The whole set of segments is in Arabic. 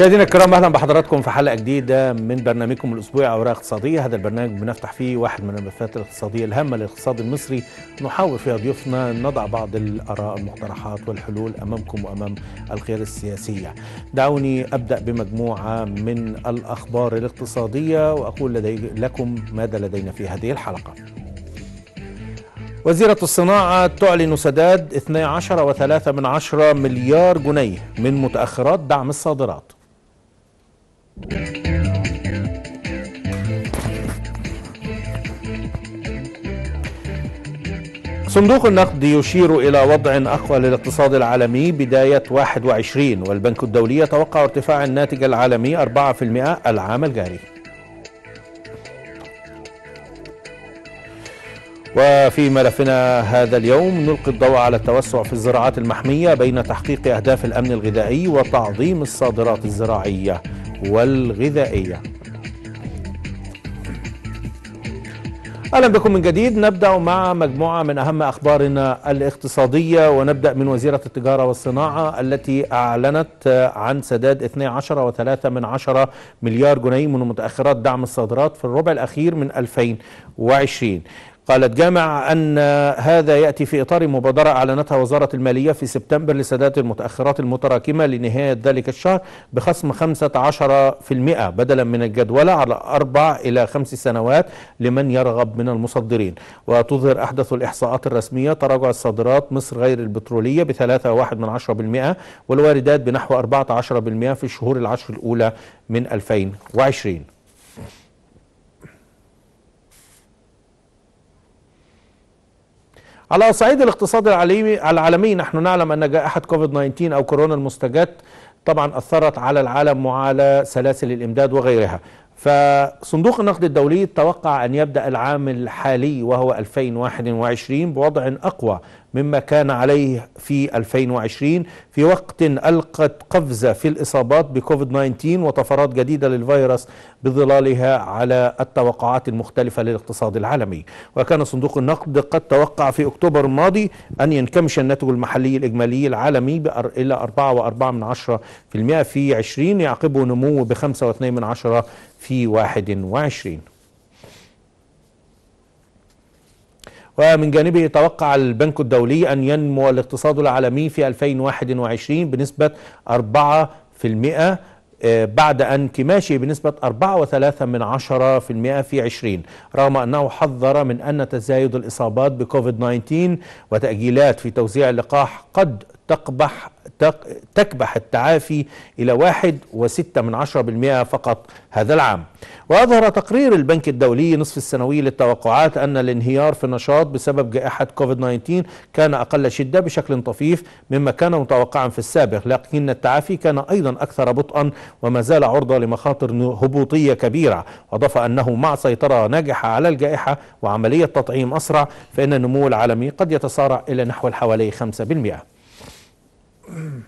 مشاهدينا الكرام اهلا بحضراتكم في حلقه جديده من برنامجكم الاسبوعي اوراق اقتصاديه هذا البرنامج بنفتح فيه واحد من الملفات الاقتصاديه الهامه للاقتصاد المصري نحاول فيها ضيوفنا نضع بعض الاراء المقترحات والحلول امامكم وامام الخير السياسيه دعوني ابدا بمجموعه من الاخبار الاقتصاديه واقول لدي لكم ماذا لدينا في هذه الحلقه وزيرة الصناعة تعلن سداد 12.3 مليار جنيه من متأخرات دعم الصادرات صندوق النقد يشير إلى وضع أقوى للاقتصاد العالمي بداية 21 والبنك الدولي يتوقع ارتفاع الناتج العالمي 4% العام الجاري وفي ملفنا هذا اليوم نلقي الضوء على التوسع في الزراعات المحمية بين تحقيق أهداف الأمن الغذائي وتعظيم الصادرات الزراعية والغذائية اهلا بكم من جديد نبدا مع مجموعه من اهم اخبارنا الاقتصاديه ونبدا من وزيره التجاره والصناعه التي اعلنت عن سداد 12.3 من 10 مليار جنيه من متاخرات دعم الصادرات في الربع الاخير من 2020 قالت جامع أن هذا يأتي في إطار مبادرة أعلنتها وزارة المالية في سبتمبر لسداد المتأخرات المتراكمة لنهاية ذلك الشهر بخصم 15% بدلا من الجدولة على أربع إلى خمس سنوات لمن يرغب من المصدرين وتظهر أحدث الإحصاءات الرسمية تراجع الصادرات مصر غير البترولية ب 3.1% والواردات بنحو 14% في الشهور العشر الأولى من 2020 على صعيد الاقتصاد العالمي العالمي نحن نعلم أن جائحة كوفيد 19 أو كورونا المستجد طبعا أثرت على العالم وعلى سلاسل الإمداد وغيرها فصندوق النقد الدولي توقع أن يبدأ العام الحالي وهو 2021 بوضع أقوى مما كان عليه في 2020 في وقت ألقت قفزة في الإصابات بكوفيد 19 وطفرات جديدة للفيروس بظلالها على التوقعات المختلفة للاقتصاد العالمي وكان صندوق النقد قد توقع في أكتوبر الماضي أن ينكمش الناتج المحلي الإجمالي العالمي إلى 4.4% في 20 يعقبه نمو ب 5.2% في واحد وعشرين ومن جانبه توقع البنك الدولي أن ينمو الاقتصاد العالمي في 2021 بنسبة 4% آه، بعد انكماشه بنسبة 4.3 من في المئة في 20 رغم أنه حذر من أن تزايد الإصابات بكوفيد 19 وتأجيلات في توزيع اللقاح قد تقبح تكبح التعافي إلى واحد وستة من عشرة بالمئة فقط هذا العام وأظهر تقرير البنك الدولي نصف السنوي للتوقعات أن الانهيار في النشاط بسبب جائحة كوفيد-19 كان أقل شدة بشكل طفيف مما كان متوقعا في السابق لكن التعافي كان أيضا أكثر بطئا وما زال عرضة لمخاطر هبوطية كبيرة وأضاف أنه مع سيطرة ناجحة على الجائحة وعملية تطعيم أسرع فإن النمو العالمي قد يتصارع إلى نحو حوالي 5%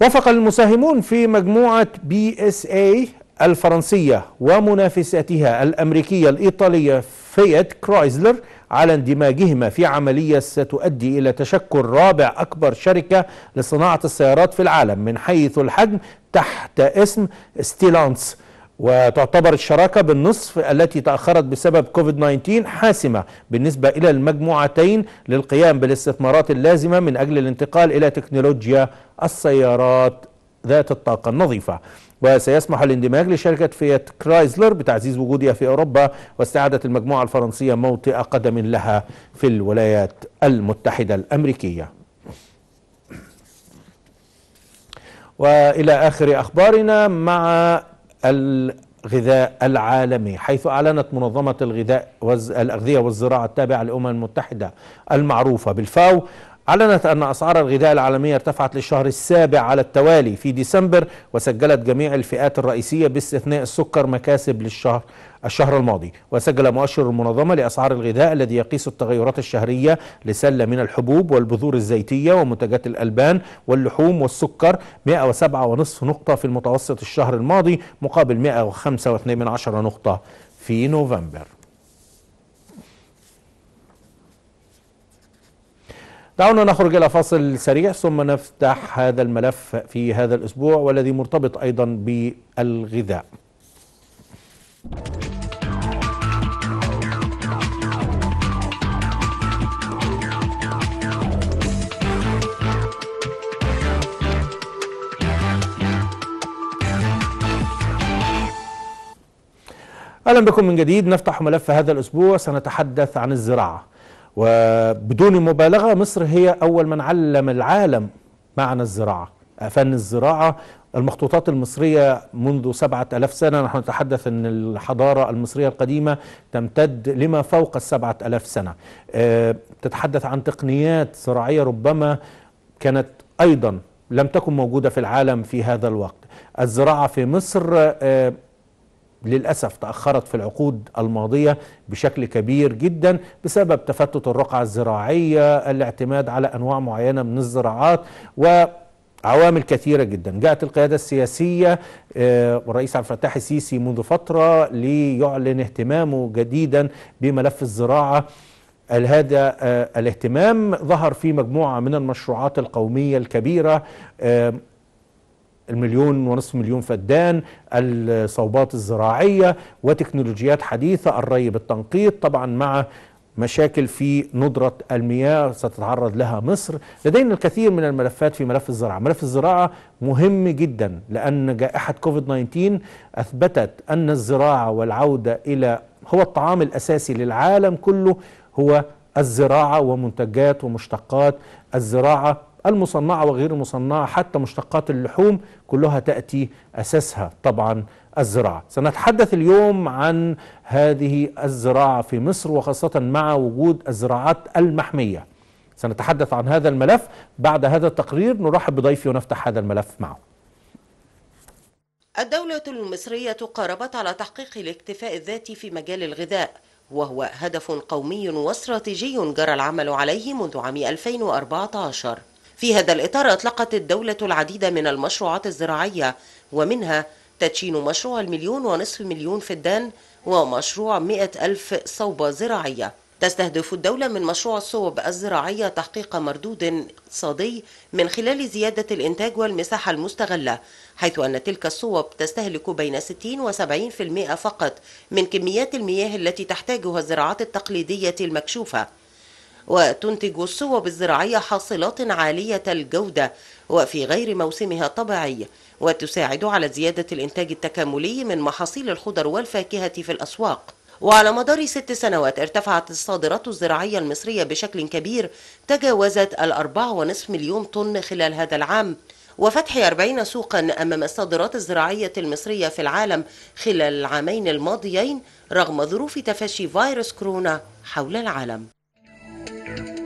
وافق المساهمون في مجموعة بي اس اي الفرنسية ومنافستها الأمريكية الإيطالية فيت كرايزلر على اندماجهما في عملية ستؤدي إلى تشكل رابع أكبر شركة لصناعة السيارات في العالم من حيث الحجم تحت اسم ستيلانس وتعتبر الشراكة بالنصف التي تأخرت بسبب كوفيد 19 حاسمة بالنسبة إلى المجموعتين للقيام بالاستثمارات اللازمة من أجل الانتقال إلى تكنولوجيا السيارات ذات الطاقة النظيفة وسيسمح الاندماج لشركة فيات كرايزلر بتعزيز وجودها في أوروبا واستعادة المجموعة الفرنسية موطئ قدم لها في الولايات المتحدة الأمريكية وإلى آخر أخبارنا مع الغذاء العالمي حيث أعلنت منظمة الغذاء والأغذية والزراعة التابعة للأمم المتحدة المعروفة بالفاو أعلنت أن أسعار الغذاء العالمية ارتفعت للشهر السابع على التوالي في ديسمبر وسجلت جميع الفئات الرئيسية باستثناء السكر مكاسب للشهر الشهر الماضي وسجل مؤشر المنظمة لأسعار الغذاء الذي يقيس التغيرات الشهرية لسلة من الحبوب والبذور الزيتية ومنتجات الألبان واللحوم والسكر 107.5 نقطة في المتوسط الشهر الماضي مقابل 105.2 نقطة في نوفمبر دعونا نخرج إلى فاصل سريع ثم نفتح هذا الملف في هذا الأسبوع والذي مرتبط أيضا بالغذاء اهلا بكم من جديد نفتح ملف هذا الاسبوع سنتحدث عن الزراعه وبدون مبالغة مصر هي أول من علم العالم معنى الزراعة فن الزراعة المخطوطات المصرية منذ سبعة ألاف سنة نحن نتحدث أن الحضارة المصرية القديمة تمتد لما فوق السبعة ألاف سنة آه، تتحدث عن تقنيات زراعية ربما كانت أيضا لم تكن موجودة في العالم في هذا الوقت الزراعة في مصر آه، للأسف تأخرت في العقود الماضية بشكل كبير جدا بسبب تفتت الرقعة الزراعية الاعتماد على أنواع معينة من الزراعات و عوامل كثيرة جدا جاءت القيادة السياسية آه، الرئيس عبد الفتاح السيسي منذ فترة ليعلن اهتمامه جديدا بملف الزراعة هذا آه، الاهتمام ظهر في مجموعة من المشروعات القومية الكبيرة آه، المليون ونصف مليون فدان الصوبات الزراعية وتكنولوجيات حديثة الري بالتنقيط طبعا مع مشاكل في ندرة المياه ستتعرض لها مصر لدينا الكثير من الملفات في ملف الزراعة ملف الزراعة مهم جدا لأن جائحة كوفيد 19 أثبتت أن الزراعة والعودة إلى هو الطعام الأساسي للعالم كله هو الزراعة ومنتجات ومشتقات الزراعة المصنعة وغير المصنعة حتى مشتقات اللحوم كلها تأتي أساسها طبعا الزراعة سنتحدث اليوم عن هذه الزراعة في مصر وخاصة مع وجود الزراعات المحمية سنتحدث عن هذا الملف بعد هذا التقرير نرحب بضيفي ونفتح هذا الملف معه الدولة المصرية قاربت على تحقيق الاكتفاء الذاتي في مجال الغذاء وهو هدف قومي واستراتيجي جرى العمل عليه منذ عام 2014 في هذا الإطار أطلقت الدولة العديد من المشروعات الزراعية ومنها تدشين مشروع المليون ونصف مليون فدان ومشروع مئة ألف صوبة زراعية تستهدف الدولة من مشروع الصوب الزراعية تحقيق مردود اقتصادي من خلال زيادة الإنتاج والمساحة المستغلة حيث أن تلك الصوب تستهلك بين 60 و 70% فقط من كميات المياه التي تحتاجها الزراعات التقليدية المكشوفة وتنتج الصوب الزراعية حاصلات عالية الجودة وفي غير موسمها الطبيعي وتساعد على زيادة الإنتاج التكاملي من محاصيل الخضر والفاكهة في الأسواق وعلى مدار ست سنوات ارتفعت الصادرات الزراعية المصرية بشكل كبير تجاوزت الأربع ونصف مليون طن خلال هذا العام وفتح 40 سوقا أمام الصادرات الزراعية المصرية في العالم خلال العامين الماضيين رغم ظروف تفشي فيروس كورونا حول العالم Thank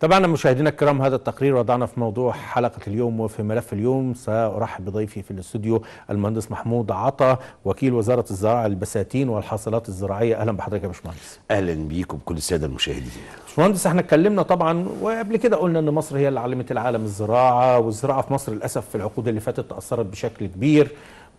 طبعا مشاهدينا الكرام هذا التقرير وضعنا في موضوع حلقة اليوم وفي ملف اليوم سأرحب بضيفي في الاستوديو المهندس محمود عطا وكيل وزارة الزراعة البساتين والحاصلات الزراعية أهلا بحضرتك يا باشمهندس أهلا بيكم كل السادة المشاهدين باشمهندس احنا اتكلمنا طبعا وقبل كده قلنا ان مصر هي اللي علمت العالم الزراعة والزراعة في مصر للأسف في العقود اللي فاتت تأثرت بشكل كبير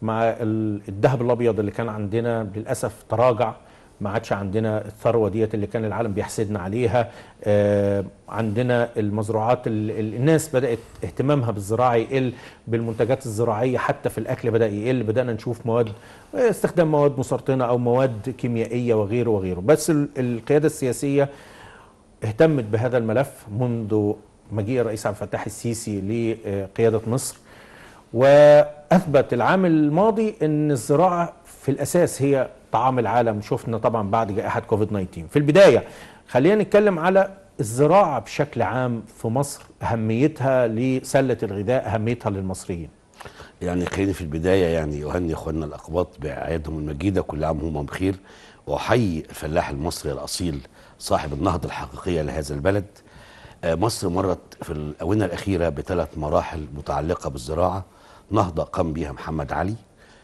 مع الذهب الأبيض اللي كان عندنا للأسف تراجع ما عادش عندنا الثروه ديت اللي كان العالم بيحسدنا عليها آه، عندنا المزروعات الناس بدات اهتمامها بالزراعه يقل بالمنتجات الزراعيه حتى في الاكل بدا يقل بدانا نشوف مواد آه، استخدام مواد مسرطنه او مواد كيميائيه وغيره وغيره بس القياده السياسيه اهتمت بهذا الملف منذ مجيء الرئيس عبد الفتاح السيسي لقياده مصر واثبت العام الماضي ان الزراعه في الاساس هي طعام العالم شفنا طبعا بعد جائحة كوفيد 19 في البداية خلينا نتكلم على الزراعة بشكل عام في مصر أهميتها لسلة الغذاء أهميتها للمصريين يعني خليني في البداية يعني أهني إخواننا الأقباط بأعيادهم المجيدة كل عام هم بخير وأحيي الفلاح المصري الأصيل صاحب النهضة الحقيقية لهذا البلد آه، مصر مرت في الآونة الأخيرة بثلاث مراحل متعلقة بالزراعة نهضة قام بها محمد علي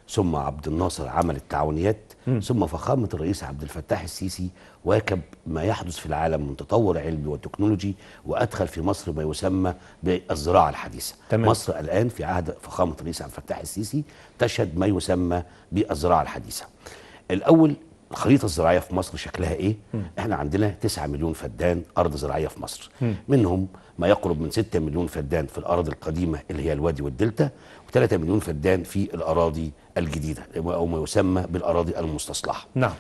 ثم عبد الناصر عمل التعاونيات م. ثم فخامة الرئيس عبد الفتاح السيسي واكب ما يحدث في العالم من تطور علمي وتكنولوجي وأدخل في مصر ما يسمى بالزراعة الحديثة تمام. مصر الآن في عهد فخامة الرئيس عبد الفتاح السيسي تشهد ما يسمى بالزراعة الحديثة الأول الخريطة الزراعية في مصر شكلها إيه؟ م. إحنا عندنا 9 مليون فدان أرض زراعية في مصر م. منهم ما يقرب من 6 مليون فدان في الأراضي القديمة اللي هي الوادي والدلتا و3 مليون فدان في الأراضي الجديدة أو ما يسمى بالأراضي المستصلحة نعم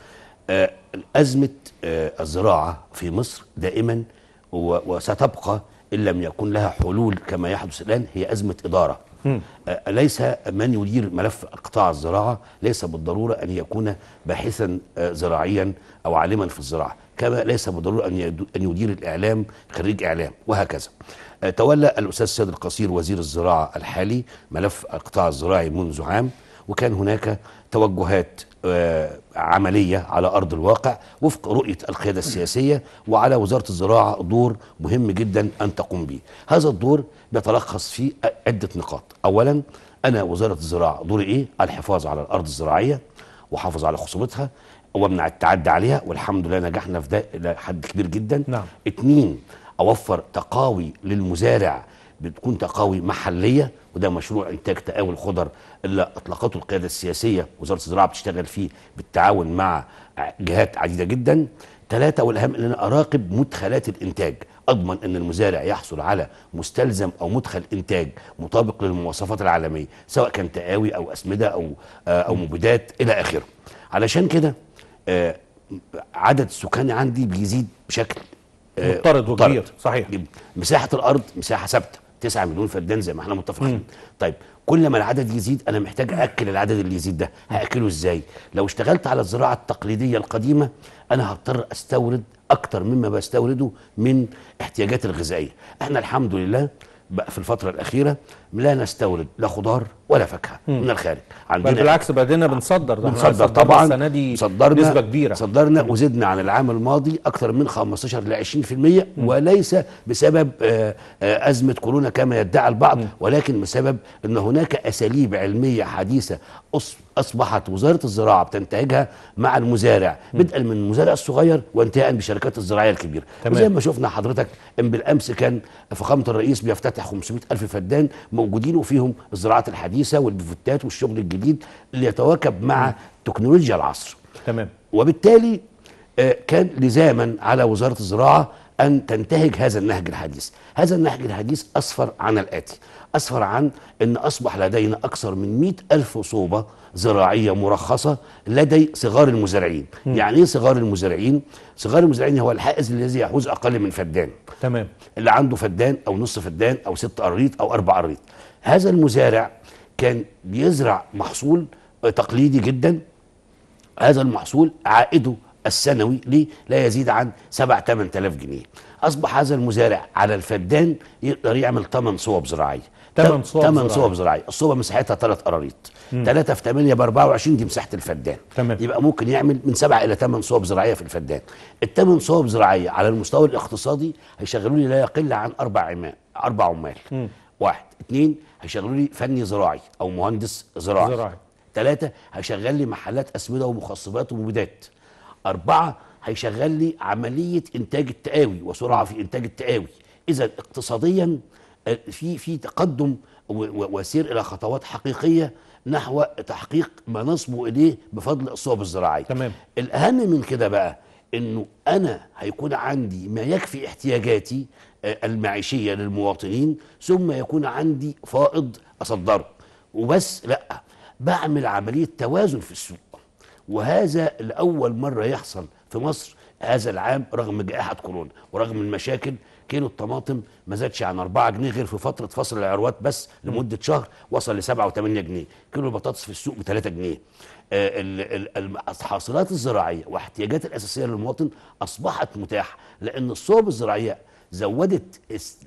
آه، أزمة آه، الزراعة في مصر دائما وستبقى إن لم يكن لها حلول كما يحدث الآن هي أزمة إدارة م. آه، ليس من يدير ملف قطاع الزراعة ليس بالضرورة أن يكون باحثا زراعيا أو عالما في الزراعة كما ليس بالضرورة أن يدير الإعلام خريج إعلام وهكذا تولى الأستاذ سيد القصير وزير الزراعة الحالي ملف القطاع الزراعي منذ عام وكان هناك توجهات آه، عملية على أرض الواقع وفق رؤية القيادة السياسية وعلى وزارة الزراعة دور مهم جدا أن تقوم به هذا الدور بيتلخص في عدة نقاط أولا أنا وزارة الزراعة دوري إيه؟ الحفاظ على الأرض الزراعية وحافظ على خصوبتها وامنع التعدي عليها والحمد لله نجحنا في ده إلى حد كبير جدا نعم. اتنين أوفر تقاوي للمزارع بتكون تقاوي محليه وده مشروع انتاج تقاوي الخضر اللي اطلقته القياده السياسيه وزاره الزراعه بتشتغل فيه بالتعاون مع جهات عديده جدا ثلاثه والاهم ان انا اراقب مدخلات الانتاج اضمن ان المزارع يحصل على مستلزم او مدخل انتاج مطابق للمواصفات العالميه سواء كان تقاوي او اسمده او آه، او مبيدات الى اخره علشان كده آه، عدد السكان عندي بيزيد بشكل آه، مضطرد وكبير صحيح مساحه الارض مساحه ثابته 9 مليون فدان زي ما احنا متفقين طيب كل ما العدد يزيد انا محتاج اكل العدد اللي يزيد ده هاكله ازاي لو اشتغلت على الزراعه التقليديه القديمه انا هضطر استورد اكتر مما بستورده من احتياجات الغذائيه احنا الحمد لله بقى في الفترة الأخيرة لا نستورد لا خضار ولا فاكهة من الخارج عندنا بل بالعكس بدينا آه، بنصدر ده بنصدر طبعا السنة دي صدرنا نسبة كبيرة صدرنا وزدنا عن العام الماضي أكثر من 15 ل 20% وليس بسبب آه، آه، أزمة كورونا كما يدعي البعض ولكن بسبب أن هناك أساليب علمية حديثة أصبحت وزارة الزراعة بتنتهجها مع المزارع بدءا من المزارع الصغير وانتهاء بشركات الزراعية الكبيرة تمام. وزي ما شفنا حضرتك إن بالأمس كان فخامة الرئيس بيفتتح 500 ألف فدان موجودين وفيهم الزراعات الحديثة والبيفوتات والشغل الجديد اللي يتواكب مع تكنولوجيا العصر تمام وبالتالي آه، كان لزاما على وزارة الزراعة أن تنتهج هذا النهج الحديث هذا النهج الحديث أسفر عن الآتي أسفر عن أن أصبح لدينا أكثر من مئة ألف صوبة زراعية مرخصة لدي صغار المزارعين يعني إيه صغار المزارعين؟ صغار المزارعين هو الحائز الذي يحوز أقل من فدان تمام اللي عنده فدان أو نص فدان أو ست أريط أو أربع أريط هذا المزارع كان بيزرع محصول تقليدي جدا هذا المحصول عائده السنوي ليه لا يزيد عن 7 8000 جنيه اصبح هذا المزارع على الفدان يقدر يعمل 8 صوب زراعيه 8 صوب 8 صوب زراعيه الصوبه مساحتها 3 قراريط 3 في 8 ب 24 دي مساحه الفدان تمام. يبقى ممكن يعمل من 7 الى 8 صوب زراعيه في الفدان ال 8 صوب زراعيه على المستوى الاقتصادي هيشغلوا لي لا يقل عن اربع عمال اربع عمال م. واحد اثنين هيشغلوا لي فني زراعي او مهندس زراعي, زراعي. ثلاثة هشغل لي محلات أسمدة ومخصبات ومبيدات أربعة هيشغل لي عملية إنتاج التقاوي وسرعة في إنتاج التقاوي إذا اقتصاديا آه، في في تقدم وسير إلى خطوات حقيقية نحو تحقيق ما نصبو إليه بفضل الصوب الزراعية تمام. الأهم من كده بقى انه انا هيكون عندي ما يكفي احتياجاتي آه، المعيشيه للمواطنين ثم يكون عندي فائض اصدره وبس لا بعمل عمليه توازن في السوق وهذا لأول مرة يحصل في مصر هذا العام رغم جائحة كورونا ورغم المشاكل كيلو الطماطم ما زادش عن 4 جنيه غير في فترة فصل العروات بس لمدة شهر وصل ل 7 و8 جنيه كيلو البطاطس في السوق ب 3 جنيه آه، الحاصلات الزراعية واحتياجات الأساسية للمواطن أصبحت متاحة لأن الصوب الزراعية زودت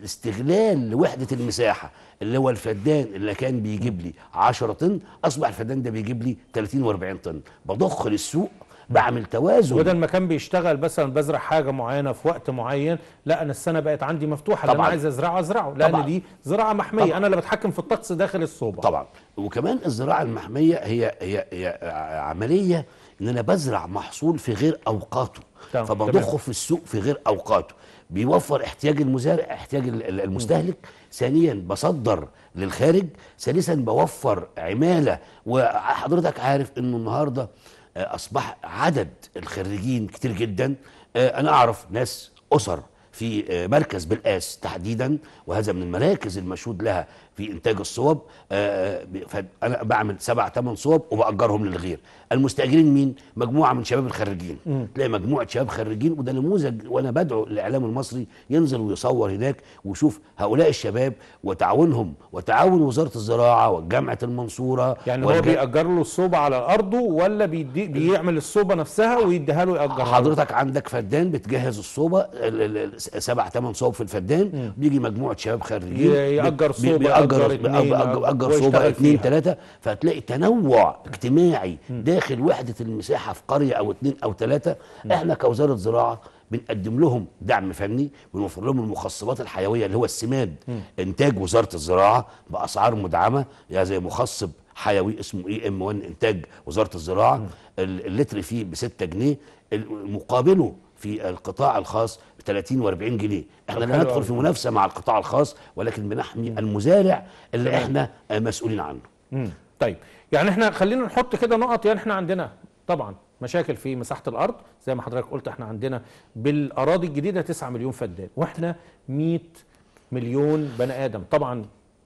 استغلال لوحده المساحه اللي هو الفدان اللي كان بيجيب لي 10 طن اصبح الفدان ده بيجيب لي 30 و40 طن بضخ للسوق بعمل توازن بدل ما كان بيشتغل مثلا بزرع حاجه معينه في وقت معين لا انا السنه بقت عندي مفتوحه اللي انا عايز ازرعه ازرعه لان طبعًا. دي زراعه محميه طبعًا. انا اللي بتحكم في الطقس داخل الصوبه طبعا وكمان الزراعه المحميه هي هي, هي عمليه ان انا بزرع محصول في غير اوقاته فبضخه في السوق في غير اوقاته بيوفر احتياج المزارع احتياج المستهلك ثانيا بصدر للخارج ثالثا بوفر عماله وحضرتك عارف انه النهارده آه، اصبح عدد الخريجين كتير جدا آه، انا اعرف ناس اسر في آه، مركز بالاس تحديدا وهذا من المراكز المشهود لها في انتاج الصوب آه، آه، فانا بعمل سبع ثمان صوب وباجرهم للغير المستاجرين مين مجموعه من شباب الخريجين تلاقي مجموعه شباب خريجين وده نموذج وانا بدعو الاعلام المصري ينزل ويصور هناك ويشوف هؤلاء الشباب وتعاونهم وتعاون وزاره الزراعه وجامعه المنصوره يعني والج... هو بيأجر له الصوبه على ارضه ولا بيدي... بيعمل الصوبه نفسها ويديها له يأجرها حضرتك عندك فدان بتجهز الصوبه سبع ثمان صوب في الفدان بيجي مجموعه شباب خريجين يأجر صوبه اجر اجر صوبه اثنين ثلاثه فهتلاقي تنوع اجتماعي داخل وحده المساحه في قريه او اثنين او ثلاثه احنا كوزاره زراعه بنقدم لهم دعم فني بنوفر لهم المخصبات الحيويه اللي هو السماد م. انتاج وزاره الزراعه باسعار مدعمه يا زي مخصب حيوي اسمه اي ام 1 انتاج وزاره الزراعه اللتر فيه ب 6 جنيه مقابله في القطاع الخاص ب 30 و40 جنيه احنا لا ندخل في منافسه مع القطاع الخاص ولكن بنحمي المزارع اللي احنا مسؤولين عنه مم. طيب يعني احنا خلينا نحط كده نقط يعني احنا عندنا طبعا مشاكل في مساحه الارض زي ما حضرتك قلت احنا عندنا بالاراضي الجديده 9 مليون فدان واحنا 100 مليون بني ادم طبعا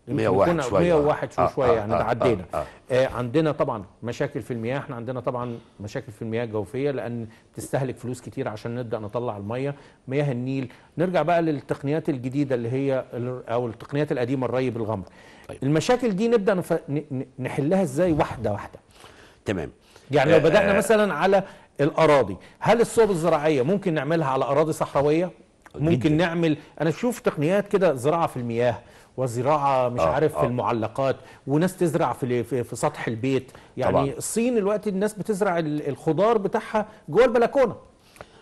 101 شويه 101 آه شويه آه يعني آه تعدينا آه،, آه آه عندنا طبعا مشاكل في المياه احنا عندنا طبعا مشاكل في المياه الجوفيه لان تستهلك فلوس كتير عشان نبدا نطلع الميه مياه النيل نرجع بقى للتقنيات الجديده اللي هي او التقنيات القديمه الري بالغمر طيب. المشاكل دي نبدا نف... نحلها ازاي واحده واحده تمام يعني لو آه، بدانا آه مثلا على الاراضي هل الصوب الزراعيه ممكن نعملها على اراضي صحراويه ممكن جداً. نعمل انا اشوف تقنيات كده زراعه في المياه وزراعه مش آه عارف آه. في المعلقات وناس تزرع في في سطح البيت يعني طبعا. الصين الوقت الناس بتزرع الخضار بتاعها جوه البلكونه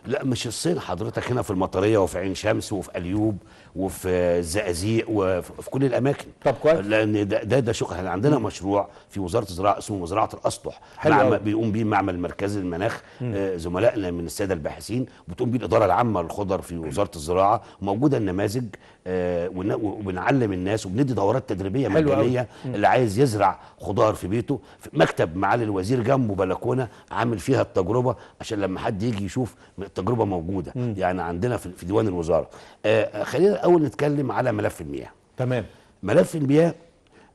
لا مش الصين حضرتك هنا في المطريه وفي عين شمس وفي اليوب وفي الزقازيق وفي كل الاماكن طب كويس لان ده ده, ده شغل احنا عندنا مم. مشروع في وزاره الزراعه اسمه مزرعه الاسطح معمل بيقوم بيه معمل مركز المناخ آه، زملائنا من الساده الباحثين بتقوم بيه الاداره العامه للخضر في وزاره الزراعه موجوده النماذج آه، وبنعلم الناس وبندي دورات تدريبيه مجانيه اللي عايز يزرع خضار في بيته في مكتب معالي الوزير جنبه بلكونه عامل فيها التجربه عشان لما حد يجي يشوف التجربه موجوده م. يعني عندنا في ديوان الوزاره آه، آه، خلينا الاول نتكلم على ملف المياه تمام ملف المياه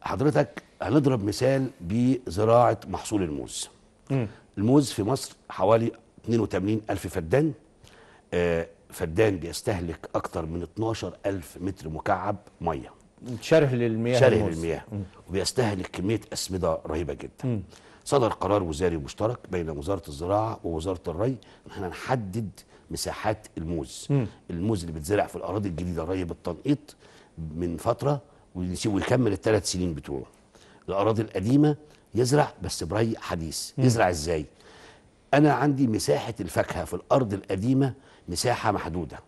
حضرتك هنضرب مثال بزراعه محصول الموز م. الموز في مصر حوالي 82 ألف فدان فدان بيستهلك أكتر من 12 ألف متر مكعب مية شره للمياه شره للمياه مم. وبيستهلك كمية أسمدة رهيبة جدا مم. صدر قرار وزاري مشترك بين وزارة الزراعة ووزارة الري إن احنا نحدد مساحات الموز مم. الموز اللي بيتزرع في الأراضي الجديدة الري بالتنقيط من فترة ونسيبه يكمل الثلاث سنين بتوعه الأراضي القديمة يزرع بس بري حديث مم. يزرع إزاي أنا عندي مساحة الفاكهة في الأرض القديمة مساحه محدوده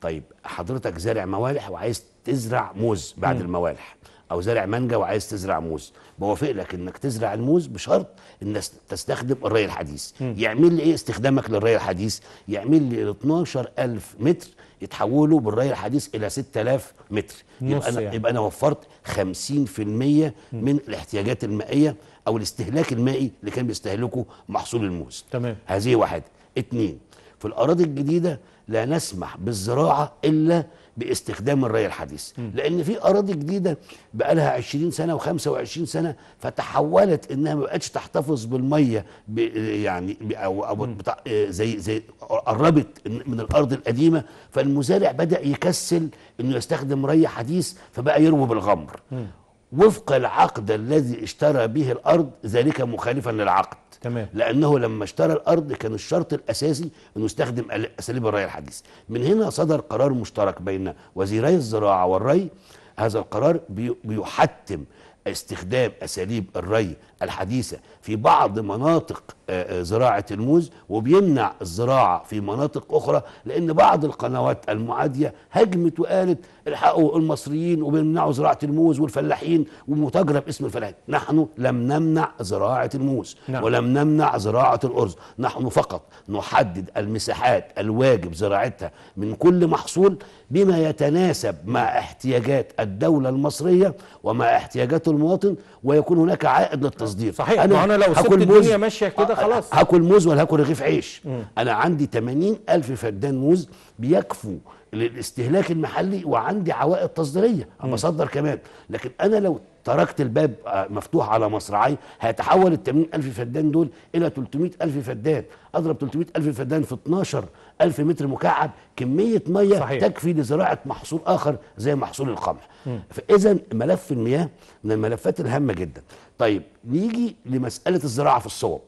طيب حضرتك زارع موالح وعايز تزرع موز بعد م. الموالح او زارع مانجا وعايز تزرع موز بوافق لك انك تزرع الموز بشرط أنك تستخدم الري الحديث م. يعمل لي ايه استخدامك للري الحديث يعمل لي 12 12000 متر يتحولوا بالري الحديث الى 6000 متر يبقى انا يعني. يبقى انا وفرت 50% من الاحتياجات المائيه او الاستهلاك المائي اللي كان بيستهلكه محصول الموز تمام هذه واحده اثنين في الأراضي الجديدة لا نسمح بالزراعة إلا باستخدام الري الحديث م. لان في اراضي جديده بقى لها 20 سنه و25 سنه فتحولت انها ما بقتش تحتفظ بالميه يعني او او بتاع آه، زي زي قربت من الارض القديمه فالمزارع بدا يكسل انه يستخدم ري حديث فبقى يروي بالغمر م. وفق العقد الذي اشترى به الارض ذلك مخالفا للعقد تمام. لانه لما اشترى الارض كان الشرط الاساسي انه يستخدم اساليب الري الحديث من هنا صدر قرار مشترك بين وزيري الزراعه والري هذا القرار بيحتم استخدام اساليب الري الحديثة في بعض مناطق آه، آه، زراعة الموز وبيمنع الزراعة في مناطق أخرى لأن بعض القنوات المعادية هجمت وقالت الحقوا المصريين وبيمنعوا زراعة الموز والفلاحين ومتاجرة باسم الفلاحين نحن لم نمنع زراعة الموز نعم. ولم نمنع زراعة الأرز نحن فقط نحدد المساحات الواجب زراعتها من كل محصول بما يتناسب مع احتياجات الدولة المصرية ومع احتياجات المواطن ويكون هناك عائد للتصدير صحيح انا انا لو سبت الدنيا ماشيه كده آه، خلاص هاكل موز ولا هاكل رغيف عيش م. انا عندي 80 الف فدان موز بيكفوا للاستهلاك المحلي وعندي عوائد تصديريه بصدر كمان لكن انا لو تركت الباب آه، مفتوح على مصراعي هيتحول ال 80000 فدان دول الى 300000 فدان اضرب 300000 فدان في 12000 متر مكعب كميه ميه صحيح. تكفي لزراعه محصول اخر زي محصول القمح فاذا ملف المياه من الملفات الهامه جدا طيب نيجي لمساله الزراعه في الصوب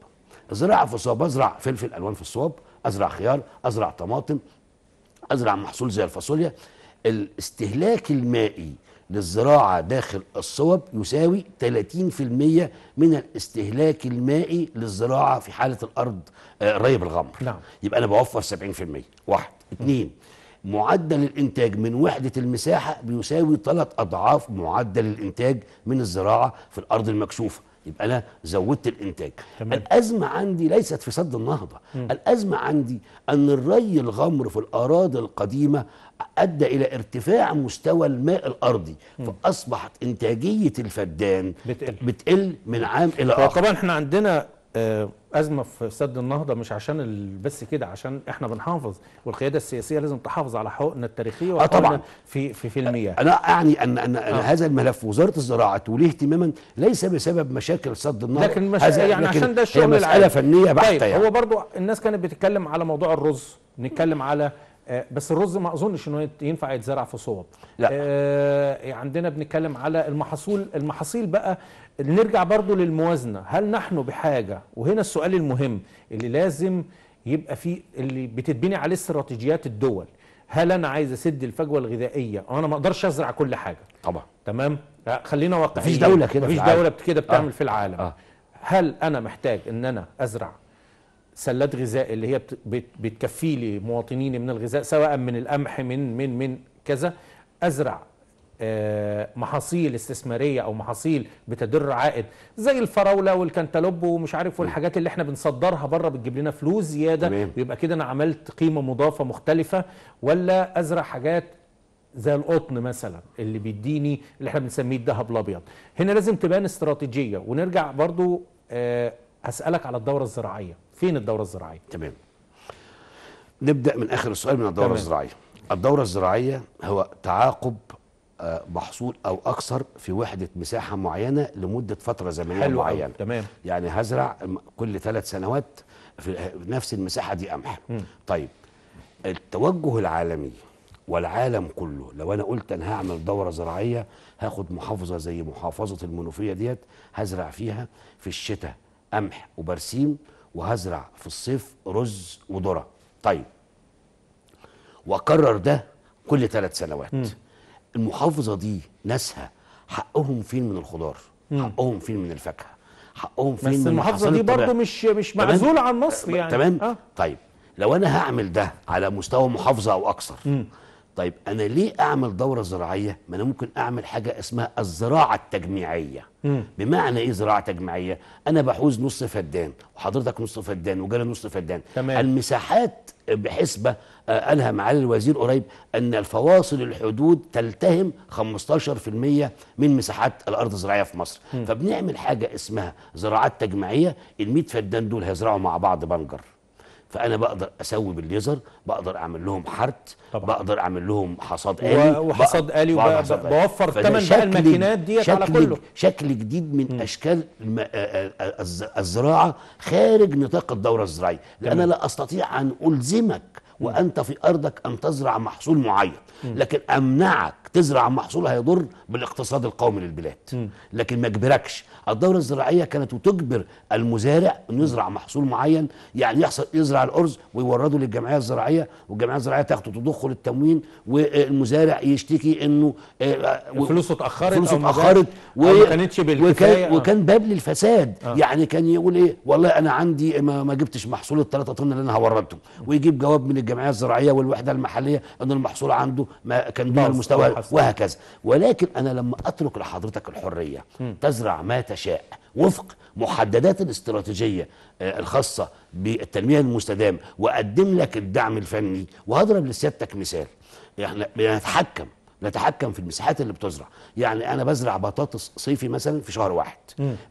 الزراعه في الصوب ازرع فلفل الوان في الصوب ازرع خيار ازرع طماطم ازرع محصول زي الفاصوليا الاستهلاك المائي للزراعة داخل الصوب يساوي 30% من الاستهلاك المائي للزراعة في حالة الأرض آه، ريب الغمر نعم. يبقى أنا بوفر 70% واحد اثنين معدل الإنتاج من وحدة المساحة بيساوي ثلاث أضعاف معدل الإنتاج من الزراعة في الأرض المكشوفة يبقى انا زودت الانتاج تمام. الازمه عندي ليست في سد النهضه مم. الازمه عندي ان الري الغمر في الاراضي القديمه ادى الى ارتفاع مستوى الماء الارضي مم. فاصبحت انتاجيه الفدان بتقل, بتقل من عام الى اخر طبعا احنا عندنا آه، ازمه في سد النهضه مش عشان بس كده عشان احنا بنحافظ والقياده السياسيه لازم تحافظ على حقوقنا التاريخيه وحقوقنا آه طبعا في في, في المياه انا اعني ان ان آه. هذا الملف وزاره الزراعه توليه اهتماما ليس بسبب مشاكل سد النهضه لكن مش هذا يعني لكن عشان ده الشغل هي مساله العالم. فنيه بحته طيب يعني هو برضو الناس كانت بتتكلم على موضوع الرز نتكلم على آه، بس الرز ما اظنش انه ينفع يتزرع في صوب لا آه عندنا بنتكلم على المحاصيل المحاصيل بقى نرجع برضو للموازنة هل نحن بحاجة وهنا السؤال المهم اللي لازم يبقى فيه اللي بتتبني عليه استراتيجيات الدول هل انا عايز اسد الفجوه الغذائيه انا ما اقدرش ازرع كل حاجه طبعا تمام آه، خلينا واقعيين مفيش دوله كده مفيش دوله كده بتعمل آه. في العالم آه. هل انا محتاج ان انا ازرع سلات غذاء اللي هي بتكفي لي مواطنيني من الغذاء سواء من القمح من من من كذا ازرع آه، محاصيل استثماريه او محاصيل بتدر عائد زي الفراوله والكنتالوب ومش عارف والحاجات اللي احنا بنصدرها بره بتجيب لنا فلوس زياده مم. يبقى كده انا عملت قيمه مضافه مختلفه ولا ازرع حاجات زي القطن مثلا اللي بيديني اللي احنا بنسميه الذهب الابيض هنا لازم تبان استراتيجيه ونرجع برضو آه، اسالك على الدوره الزراعيه فين الدوره الزراعيه تمام نبدا من اخر السؤال من الدوره تمام. الزراعيه الدوره الزراعيه هو تعاقب آه، محصول او اكثر في وحده مساحه معينه لمده فتره زمنيه حلو معينه تمام يعني هزرع كل ثلاث سنوات في نفس المساحه دي قمح طيب التوجه العالمي والعالم كله لو انا قلت انا هعمل دوره زراعيه هاخد محافظه زي محافظه المنوفيه ديت هزرع فيها في الشتاء قمح وبرسيم وهزرع في الصيف رز وذره طيب واكرر ده كل ثلاث سنوات م. المحافظه دي ناسها حقهم فين من الخضار حقهم فين من الفاكهه حقهم فين بس من المحافظه دي برضه مش مش معزوله عن مصر يعني تمام آه. طيب لو انا هعمل ده على مستوى محافظه او اكثر طيب انا ليه اعمل دوره زراعيه ما انا ممكن اعمل حاجه اسمها الزراعه التجميعيه مم. بمعنى ايه زراعه تجميعيه انا بحوز نص فدان وحضرتك نص فدان وجالي نص فدان تمام. المساحات بحسبه آه، قالها معالي الوزير قريب ان الفواصل الحدود تلتهم 15% من مساحات الارض الزراعيه في مصر مم. فبنعمل حاجه اسمها زراعات تجميعيه ال 100 فدان دول هيزرعوا مع بعض بنجر فانا بقدر اسوي بالليزر بقدر اعمل لهم حرت طبعا. بقدر اعمل لهم حصاد الي وحصاد الي بوفر ثمن بقى الماكينات ديت على كله شكل جديد من م. اشكال آه، آه، الزراعه خارج نطاق الدوره الزراعيه لان انا لا استطيع ان الزمك وانت في ارضك ان تزرع محصول معين لكن امنعك تزرع محصول هيضر بالاقتصاد القومي للبلاد لكن ما اجبركش الدوره الزراعيه كانت تجبر المزارع انه يزرع محصول معين يعني يحصل يزرع الارز ويورده للجمعيه الزراعيه والجمعيه الزراعيه تاخده تضخه للتموين والمزارع يشتكي انه آه، آه، فلوسه اتاخرت فلوسه اتاخرت و... كانتش وكان, آه. وكان باب للفساد آه. يعني كان يقول ايه والله انا عندي ما, ما جبتش محصول ال 3 طن اللي انا هوردته ويجيب جواب من الجمعيه الزراعيه والوحده المحليه ان المحصول عنده ما كان دون المستوى وهكذا ولكن انا لما اترك لحضرتك الحريه م. تزرع ما تشاء وفق محددات الاستراتيجيه آه، الخاصه بالتنميه المستدام واقدم لك الدعم الفني وهضرب لسيادتك مثال احنا بنتحكم نتحكم في المساحات اللي بتزرع يعني انا بزرع بطاطس صيفي مثلا في شهر واحد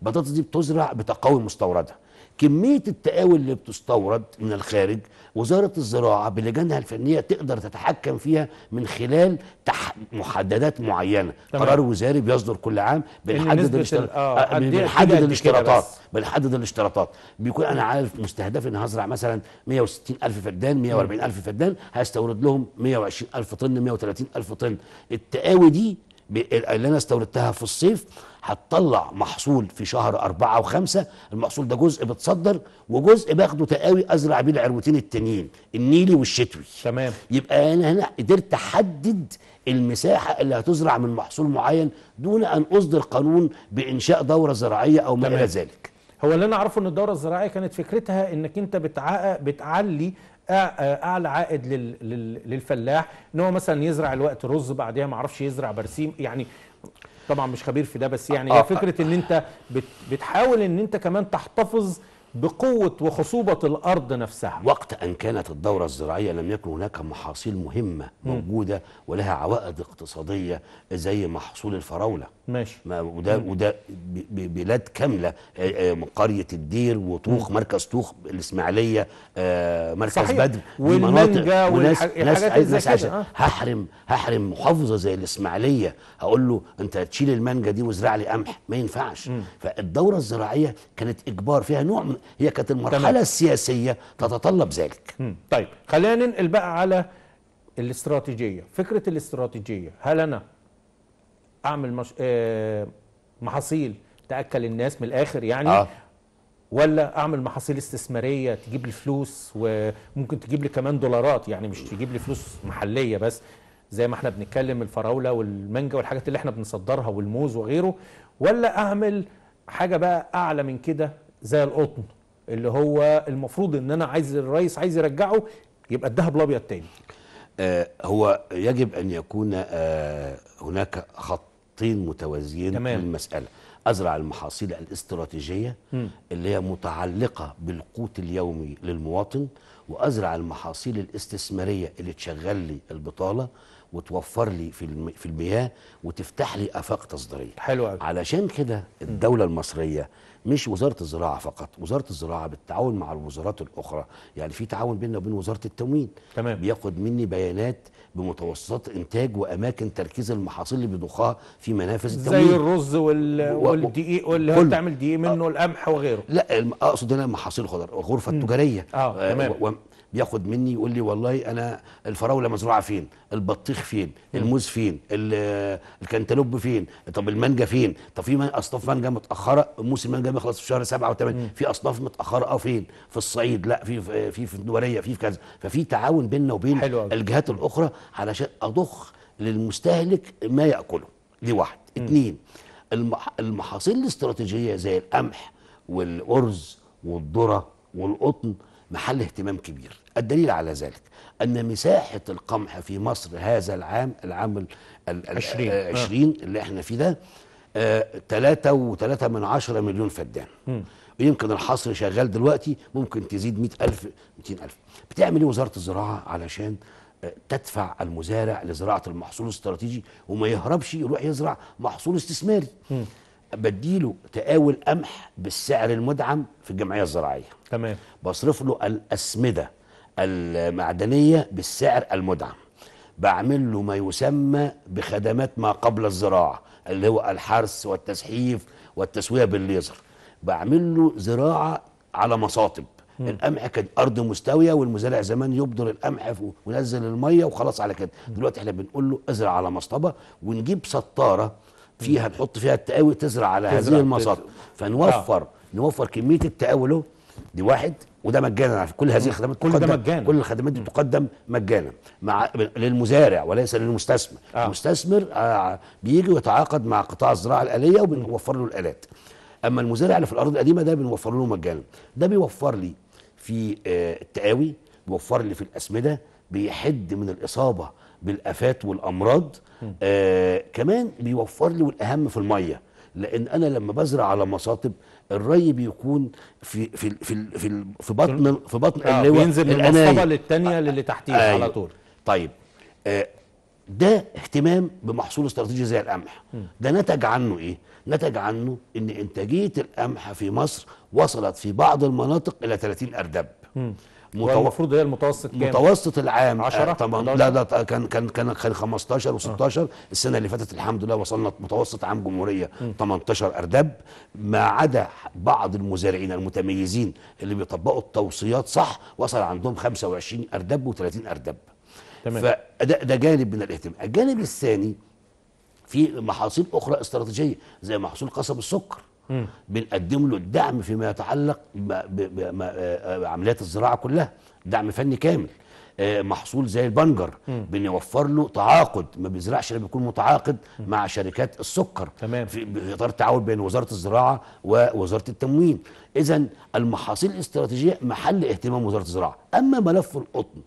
البطاطس دي بتزرع بتقوي مستوردها كميه التقاول اللي بتستورد من الخارج وزاره الزراعه بلجانها الفنيه تقدر تتحكم فيها من خلال تح... محددات معينه تمام. قرار وزاري بيصدر كل عام بنحدد آه، آه، إيه إيه الاشتراطات آه الاشتراطات بنحدد الاشتراطات بيكون انا عارف مستهدف ان هزرع مثلا 160 الف فدان 140 الف فدان هستورد لهم 120 الف طن 130 الف طن التقاوي دي اللي انا استوردتها في الصيف هتطلع محصول في شهر أربعة وخمسة المحصول ده جزء بتصدر وجزء باخده تقاوي أزرع بيه العروتين التانيين النيلي والشتوي تمام يبقى أنا هنا قدرت أحدد المساحة اللي هتزرع من محصول معين دون أن أصدر قانون بإنشاء دورة زراعية أو ما إلى ذلك هو اللي أنا أعرفه أن الدورة الزراعية كانت فكرتها أنك أنت بتعلي اعلى عائد للفلاح ان هو مثلا يزرع الوقت رز بعدها ما اعرفش يزرع برسيم يعني طبعا مش خبير في ده بس يعني هي فكره ان انت بتحاول ان انت كمان تحتفظ بقوة وخصوبة الأرض نفسها وقت أن كانت الدورة الزراعية لم يكن هناك محاصيل مهمة موجودة ولها عوائد اقتصادية زي محصول الفراولة ماشي ما وده, وده بلاد كاملة آه، آه، قرية الدير وطوخ مركز طوخ الإسماعيلية آه، مركز صحيح. بدر والمانجا والحاجات ناس ناس عايز هحرم هحرم محافظة زي الإسماعيلية هقول له أنت تشيل المانجا دي وازرع لي قمح ما ينفعش فالدورة الزراعية كانت إجبار فيها نوع من هي كانت المرحله تمام. السياسيه تتطلب ذلك طيب خلينا ننقل بقى على الاستراتيجيه فكره الاستراتيجيه هل انا اعمل مش... آه... محاصيل تاكل الناس من الاخر يعني آه. ولا اعمل محاصيل استثماريه تجيب لي فلوس وممكن تجيب لي كمان دولارات يعني مش تجيب لي فلوس محليه بس زي ما احنا بنتكلم الفراوله والمانجا والحاجات اللي احنا بنصدرها والموز وغيره ولا اعمل حاجه بقى اعلى من كده زي القطن اللي هو المفروض ان انا عايز الرئيس عايز يرجعه يبقى الذهب الابيض تاني آه، هو يجب ان يكون آه، هناك خطين متوازيين تمام. للمساله ازرع المحاصيل الاستراتيجيه م. اللي هي متعلقه بالقوت اليومي للمواطن وازرع المحاصيل الاستثماريه اللي تشغل لي البطاله وتوفر لي في في المياه وتفتح لي افاق تصديريه حلو قوي علشان كده الدوله المصريه مش وزاره الزراعه فقط وزاره الزراعه بالتعاون مع الوزارات الاخرى يعني في تعاون بيننا وبين وزاره التموين تمام. بياخد مني بيانات بمتوسطات انتاج واماكن تركيز المحاصيل اللي بيضخها في منافس التموين زي الرز وال... و... والدقيق واللي هو بتعمل دقيق منه آه. القمح وغيره لا اقصد هنا محاصيل الخضار الغرفه التجاريه آه،, آه. تمام. و... بياخد مني يقول لي والله انا الفراوله مزروعه فين البطيخ فين الموز فين الكنتالوب فين طب المانجا فين طب في اصناف مانجا متاخره موسم المانجا بيخلص في شهر سبعة وثمانية في اصناف متاخره اه فين في الصعيد لا في في في, في الدوريه في كذا ففي تعاون بيننا وبين الجهات الاخرى علشان اضخ للمستهلك ما ياكله دي واحد اثنين المحاصيل الاستراتيجيه زي القمح والارز والذره والقطن محل اهتمام كبير الدليل على ذلك أن مساحة القمح في مصر هذا العام العام العشرين عشرين آه، آه. اللي احنا فيه ده آه، تلاتة وتلاتة من عشرة مليون فدان ويمكن الحصر شغال دلوقتي ممكن تزيد مئة ألف مئتين ألف بتعمل إيه وزارة الزراعة علشان تدفع المزارع لزراعة المحصول الاستراتيجي وما يهربش يروح يزرع محصول استثماري بديله تقاول قمح بالسعر المدعم في الجمعية الزراعية تمام بصرف له الاسمده المعدنيه بالسعر المدعم بعمل له ما يسمى بخدمات ما قبل الزراعه اللي هو الحرث والتسحيف والتسويه بالليزر بعمل له زراعه على مصاطب مم. القمح كان ارض مستويه والمزارع زمان يبدر القمح وينزل الميه وخلاص على كده دلوقتي احنا بنقول له ازرع على مصطبه ونجيب سطاره فيها نحط فيها التقاوي تزرع على هذه المصاطب فنوفر آه. نوفر كميه التقاوي له دي واحد وده مجانا كل هذه الخدمات كل ده مجانا كل الخدمات دي تقدم مجانا مع للمزارع وليس للمستثمر آه. المستثمر آه بيجي ويتعاقد مع قطاع الزراعه الاليه وبنوفر له الالات اما المزارع اللي في الارض القديمه ده بنوفر له مجانا ده بيوفر لي في آه التقاوي بيوفر لي في الاسمده بيحد من الاصابه بالافات والامراض آه كمان بيوفر لي والاهم في الميه لان انا لما بزرع على مصاطب الري بيكون في في في في, في بطن في بطن آه اللواء بينزل من المصطبه للثانيه آه، للي تحتيها آه على أيوه. طول طيب آه ده اهتمام بمحصول استراتيجي زي القمح ده نتج عنه ايه نتج عنه ان انتاجيه القمح في مصر وصلت في بعض المناطق الى 30 اردب م. المفروض هي المتوسط كام؟ متوسط العام 10 طبعا آه، لا كان كان كان كان 15 و16 آه. السنه اللي فاتت الحمد لله وصلنا متوسط عام جمهوريه م. 18 ارداب ما عدا بعض المزارعين المتميزين اللي بيطبقوا التوصيات صح وصل عندهم 25 ارداب و30 ارداب تمام فده ده جانب من الاهتمام الجانب الثاني في محاصيل اخرى استراتيجيه زي محصول قصب السكر بنقدم له الدعم فيما يتعلق بعمليات آه، آه، الزراعه كلها دعم فني كامل آه، محصول زي البنجر بنوفر له تعاقد ما بيزرعش الا بيكون متعاقد مع شركات السكر تمام في اطار التعاون بين وزاره الزراعه ووزاره التموين اذا المحاصيل الاستراتيجيه محل اهتمام وزاره الزراعه اما ملف القطن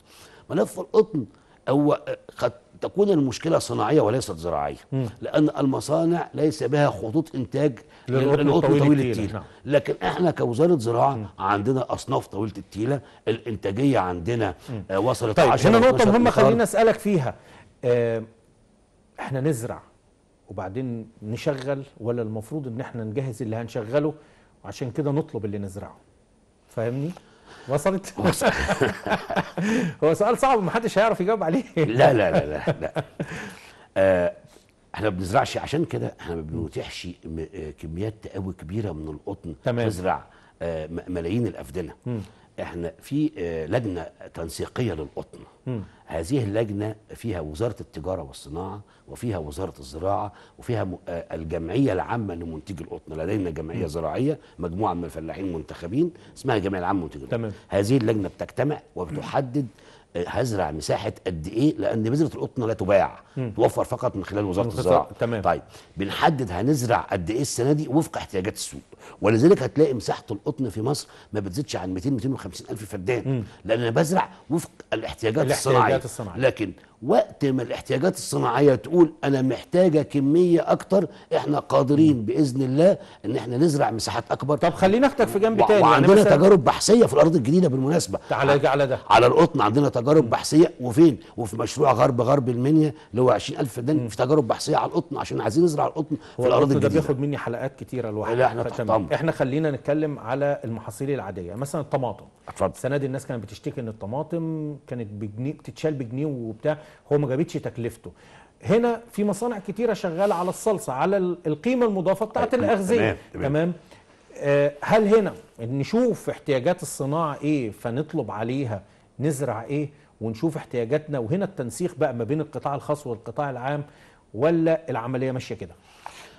ملف القطن هو قد تكون المشكلة صناعية وليست زراعية مم. لأن المصانع ليس بها خطوط إنتاج للقطن طويل, التيلة نعم. لكن إحنا كوزارة زراعة مم. عندنا أصناف طويلة التيلة الإنتاجية عندنا مم. آه، وصلت طيب 10 هنا نقطة مهمة خلينا أسألك فيها آه، إحنا نزرع وبعدين نشغل ولا المفروض إن إحنا نجهز اللي هنشغله وعشان كده نطلب اللي نزرعه فاهمني؟ وصلت هو سؤال صعب ومحدش هيعرف يجاوب عليه لا لا لا لا, لا. آه احنا ما بنزرعش عشان كده احنا ما بنتيحش آه، كميات قوي كبيره من القطن تمام. تزرع آه ملايين الافدنه احنا في آه لجنه تنسيقيه للقطن م. هذه اللجنه فيها وزاره التجاره والصناعه وفيها وزاره الزراعه وفيها آه، الجمعيه العامه لمنتجي القطن لدينا جمعيه زراعيه مجموعه من الفلاحين منتخبين اسمها الجمعيه العامه لمنتجي القطن هذه اللجنه بتجتمع وبتحدد آه، هزرع مساحه قد ايه لان بذره القطن لا تباع توفر فقط من خلال وزاره الزراعه تمام. طيب بنحدد هنزرع قد ايه السنه دي وفق احتياجات السوق ولذلك هتلاقي مساحه القطن في مصر ما بتزيدش عن 200 250 الف فدان لان انا بزرع وفق الاحتياجات الصناعيه الصناعي لكن وقت ما الاحتياجات الصناعيه تقول انا محتاجه كميه اكتر احنا قادرين باذن الله ان احنا نزرع مساحات اكبر طب خلينا اخدك في جنب تاني يعني وعندنا يعني تجارب بحثيه في الأرض الجديده بالمناسبه تعالى على ده على القطن عندنا تجارب بحثيه وفين وفي مشروع غرب غرب المنيا اللي هو 20000 فدان في تجارب بحثيه على القطن عشان عايزين نزرع القطن في الأرض الجديده ده بياخد مني حلقات كتيره لوحده لا احنا تحتم. احنا خلينا نتكلم على المحاصيل العاديه مثلا الطماطم اتفضل السنه دي الناس كانت بتشتكي ان الطماطم كانت بجنيه بتتشال بجنيه وبتاع هو ما جابتش تكلفته هنا في مصانع كتيره شغاله على الصلصه على القيمه المضافه بتاعت طيب، الاغذيه تمام, تمام. تمام؟ آه هل هنا نشوف احتياجات الصناعه ايه فنطلب عليها نزرع ايه ونشوف احتياجاتنا وهنا التنسيق بقى ما بين القطاع الخاص والقطاع العام ولا العمليه ماشيه كده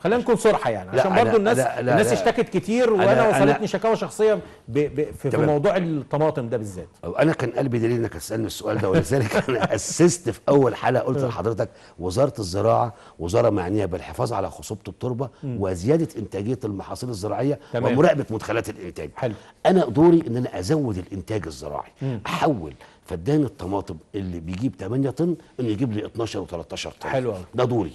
خلينا نكون صرحه يعني عشان برضو الناس لا لا الناس اشتكت كتير وانا وصلتني شكاوى شخصيه ب ب في, في موضوع الطماطم ده بالذات انا كان قلبي دليل انك تسالني السؤال ده ولذلك انا اسست في اول حلقه قلت آه. لحضرتك وزاره الزراعه وزاره معنيه بالحفاظ على خصوبه التربه وزياده انتاجيه المحاصيل الزراعيه ومراقبه مدخلات الانتاج حلو. انا دوري ان انا ازود الانتاج الزراعي احول فاداني الطماطم اللي بيجيب 8 طن انه يجيب لي 12 و13 طن حلو ده دوري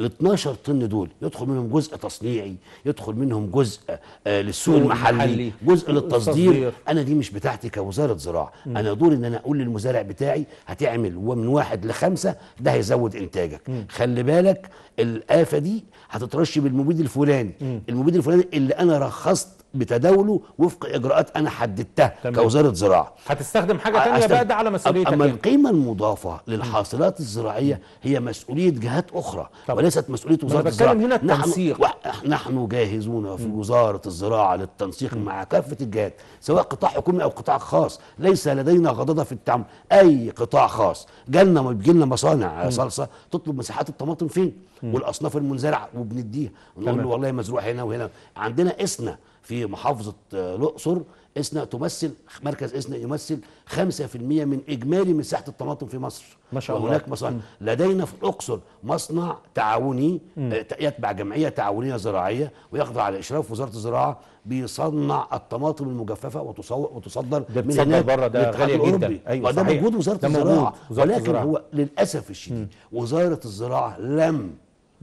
ال 12 طن دول يدخل منهم جزء تصنيعي يدخل منهم جزء آه للسوق المحلي محلي. جزء للتصدير انا دي مش بتاعتي كوزاره زراعه مم. انا دوري ان انا اقول للمزارع بتاعي هتعمل ومن واحد لخمسه ده هيزود انتاجك مم. خلي بالك الآفة دي هتترشي بالمبيد الفلاني مم. المبيد الفلاني اللي أنا رخصت بتداوله وفق إجراءات أنا حددتها كوزارة زراعة هتستخدم حاجة ثانيه بقى ده على مسؤوليتك أما يعني. القيمة المضافة للحاصلات الزراعية هي مسؤولية جهات أخرى طبعا. وليست مسؤولية وزارة الزراعة هنا التنسيق نحن, نحن جاهزون في مم. وزارة الزراعة للتنسيق مم. مع كافة الجهات سواء قطاع حكومي أو قطاع خاص ليس لدينا غضاضة في التعامل أي قطاع خاص جالنا بيجي لنا مصانع صلصة تطلب مساحات الطماطم فين والاصناف المنزرعه وبنديها نقول له والله مزروع هنا وهنا عندنا اسنا في محافظه آه، الاقصر اسنا تمثل مركز اسنا يمثل 5% من اجمالي مساحه الطماطم في مصر ما شاء الله وهناك مصانع لدينا في الاقصر مصنع تعاوني مم. آه، يتبع جمعيه تعاونيه زراعيه ويخضع على اشراف وزاره الزراعه بيصنع الطماطم المجففه وتصور وتصدر من هناك بره ده غالي جدا ايوه ده موجود وزاره الزراعه ولكن وزارة هو للاسف الشديد وزاره الزراعه لم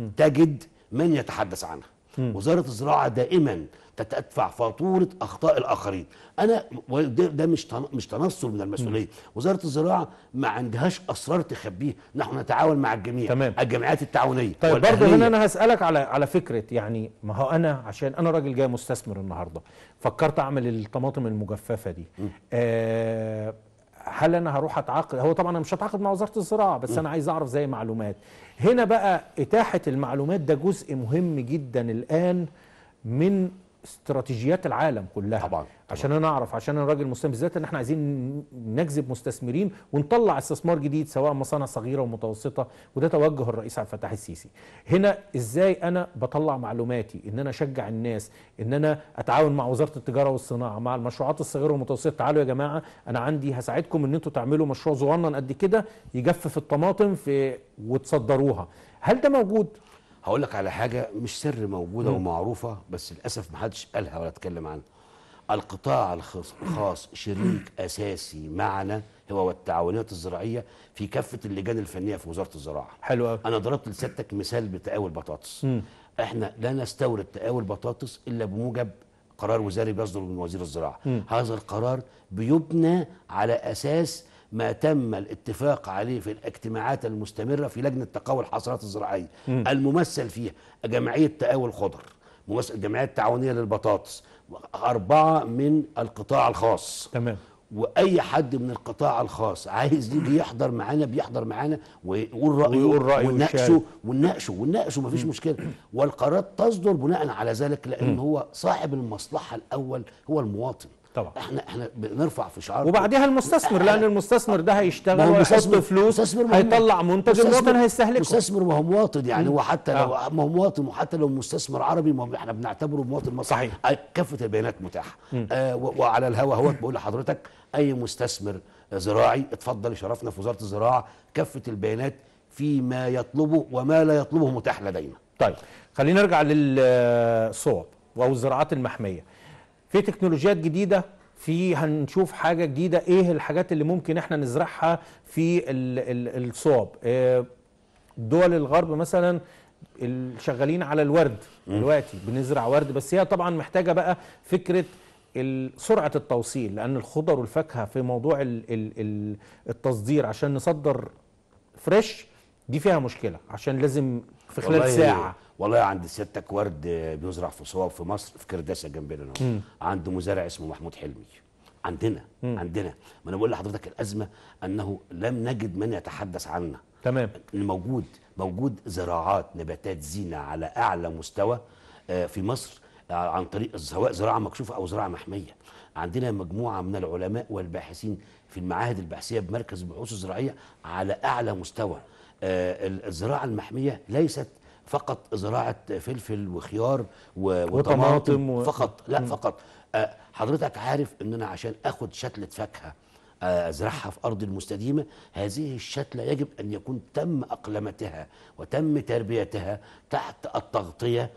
تجد من يتحدث عنها وزارة الزراعة دائما تدفع فاتورة أخطاء الآخرين أنا ده, ده مش مش تنصل من المسؤولية وزارة الزراعة ما عندهاش أسرار تخبيه نحن نتعاون مع الجميع تمام. الجمعيات التعاونية طيب برضه هنا أنا هسألك على على فكرة يعني ما هو أنا عشان أنا راجل جاي مستثمر النهاردة فكرت أعمل الطماطم المجففة دي آه، هل انا هروح اتعاقد هو طبعا انا مش هتعاقد مع وزاره الزراعه بس م. انا عايز اعرف زي معلومات هنا بقى إتاحة المعلومات ده جزء مهم جدا الآن من استراتيجيات العالم كلها طبعا, طبعا. عشان انا اعرف عشان انا راجل مسلم بالذات ان احنا عايزين نجذب مستثمرين ونطلع استثمار جديد سواء مصانع صغيره ومتوسطه وده توجه الرئيس عبد الفتاح السيسي هنا ازاي انا بطلع معلوماتي ان انا اشجع الناس ان انا اتعاون مع وزاره التجاره والصناعه مع المشروعات الصغيره والمتوسطه تعالوا يا جماعه انا عندي هساعدكم ان انتم تعملوا مشروع صغنن قد كده يجفف الطماطم في وتصدروها هل ده موجود هقول لك على حاجه مش سر موجوده مم. ومعروفه بس للاسف ما حدش قالها ولا اتكلم عنها القطاع الخاص شريك اساسي معنا هو والتعاونيات الزراعيه في كافه اللجان الفنيه في وزاره الزراعه حلو قوي انا ضربت لسيادتك مثال بتقاوي البطاطس مم. احنا لا نستورد تقاوي البطاطس الا بموجب قرار وزاري بيصدر من وزير الزراعه مم. هذا القرار بيبنى على اساس ما تم الاتفاق عليه في الاجتماعات المستمرة في لجنة تقاوى الحصرات الزراعية م. الممثل فيها جمعية تقاوى الخضر ممثل الجمعية التعاونية للبطاطس أربعة من القطاع الخاص تمام واي حد من القطاع الخاص عايز يجي يحضر معانا بيحضر معانا ويقول رايه ويقول رايه ونناقشه ونناقشه ونناقشه مفيش مشكله والقرارات تصدر بناء على ذلك لان هو صاحب المصلحه الاول هو المواطن طبعا احنا احنا بنرفع في شعار وبعدها المستثمر لان المستثمر ده هيشتغل ويحط فلوس مستثمر هيطلع منتج الوطن هيستهلكه مستثمر ما هو مواطن يعني هو حتى لو ما آه. هو مواطن وحتى لو مستثمر عربي ما احنا بنعتبره مواطن مصري صحيح آه، كافه البيانات متاحه آه وعلى الهوا هو بقول لحضرتك اي مستثمر زراعي اتفضل شرفنا في وزاره الزراعه كافه البيانات فيما يطلبه وما لا يطلبه متاح لدينا طيب خلينا نرجع للصوب او الزراعات المحميه في تكنولوجيات جديده في هنشوف حاجه جديده ايه الحاجات اللي ممكن احنا نزرعها في الصوب آه، دول الغرب مثلا شغالين على الورد دلوقتي بنزرع ورد بس هي طبعا محتاجه بقى فكره سرعه التوصيل لان الخضر والفاكهه في موضوع التصدير عشان نصدر فريش دي فيها مشكله عشان لازم في خلال ساعه والله عند سيادتك ورد بيزرع في صواب في مصر في كرداسه جنبنا عنده عند مزارع اسمه محمود حلمي عندنا مم. عندنا ما انا بقول لحضرتك الازمه انه لم نجد من يتحدث عنا تمام الموجود موجود زراعات نباتات زينه على اعلى مستوى آه، في مصر آه، عن طريق سواء زراعه مكشوفه او زراعه محميه عندنا مجموعه من العلماء والباحثين في المعاهد البحثيه بمركز البحوث الزراعيه على اعلى مستوى آه، الزراعه المحميه ليست فقط زراعه فلفل وخيار وطماطم و... فقط لا فقط أه، حضرتك عارف ان انا عشان اخد شتله فاكهه أزرعها في أرض المستديمة هذه الشتلة يجب أن يكون تم أقلمتها وتم تربيتها تحت التغطية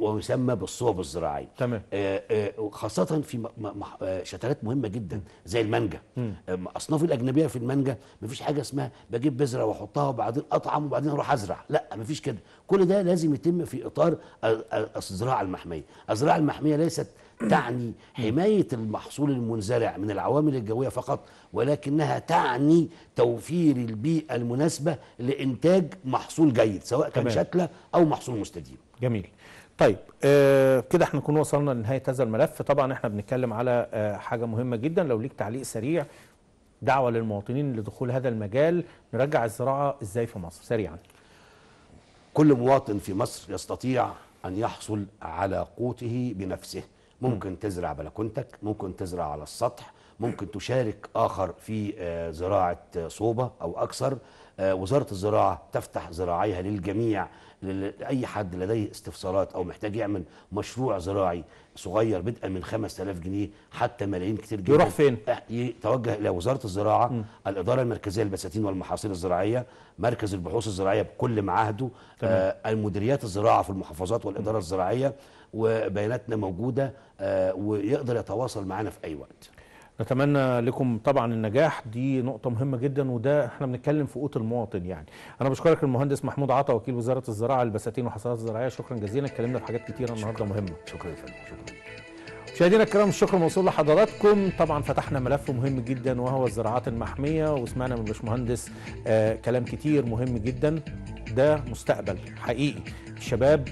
ويسمى بالصوب الزراعي تمام آه، آه، خاصة في آه، شتلات مهمة جدا زي المانجا أصناف الأجنبية في المانجا مفيش حاجة اسمها بجيب بذرة وأحطها وبعدين أطعم وبعدين أروح أزرع لا مفيش كده كل ده لازم يتم في إطار الزراعة المحمية الزراعة المحمية ليست تعني حماية المحصول المنزرع من العوامل الجوية فقط ولكنها تعني توفير البيئة المناسبة لإنتاج محصول جيد سواء كان شتلة أو محصول مستديم جميل طيب آه كده احنا نكون وصلنا لنهايه هذا الملف طبعا احنا بنتكلم على آه حاجه مهمه جدا لو ليك تعليق سريع دعوه للمواطنين لدخول هذا المجال نرجع الزراعه ازاي في مصر سريعا كل مواطن في مصر يستطيع ان يحصل على قوته بنفسه ممكن تزرع بلكونتك ممكن تزرع على السطح ممكن تشارك آخر في آه، زراعة آه، صوبة أو أكثر آه، وزارة الزراعة تفتح زراعيها للجميع لأي حد لديه استفسارات أو محتاج يعمل مشروع زراعي صغير بدءا من 5000 جنيه حتى ملايين كتير جدا يروح فين؟ يتوجه إلى وزارة الزراعة م. الإدارة المركزية للبساتين والمحاصيل الزراعية مركز البحوث الزراعية بكل معاهده آه المديريات الزراعة في المحافظات والإدارة م. الزراعية وبياناتنا موجوده آه، ويقدر يتواصل معانا في اي وقت نتمنى لكم طبعا النجاح دي نقطة مهمة جدا وده احنا بنتكلم في قوت المواطن يعني. أنا بشكرك المهندس محمود عطا وكيل وزارة الزراعة للبساتين والحصانات الزراعية شكرا جزيلا اتكلمنا في حاجات كتيرة النهاردة مهمة. شكرا يا فندم شكرا. مشاهدينا الكرام الشكر موصول لحضراتكم طبعا فتحنا ملف مهم جدا وهو الزراعات المحمية وسمعنا من باشمهندس آه كلام كتير مهم جدا ده مستقبل حقيقي الشباب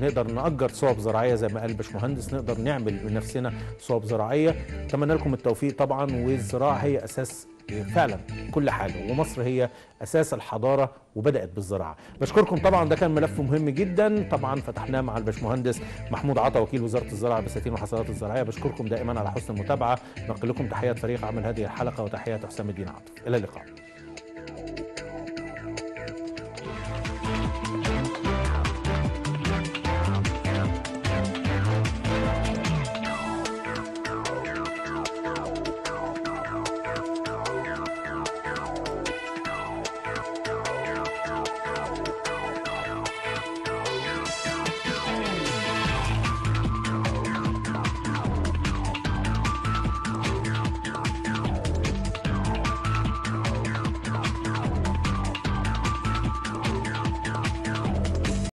نقدر نأجر صوب زراعيه زي ما قال باشمهندس نقدر نعمل بنفسنا صوب زراعيه اتمنى لكم التوفيق طبعا والزراعه هي اساس فعلا كل حاجه ومصر هي اساس الحضاره وبدات بالزراعه بشكركم طبعا ده كان ملف مهم جدا طبعا فتحناه مع الباشمهندس محمود عطا وكيل وزاره الزراعه بساتين وحصادات الزراعيه بشكركم دائما على حسن المتابعه نقل لكم تحيات فريق عمل هذه الحلقه وتحيات حسام الدين عاطف الى اللقاء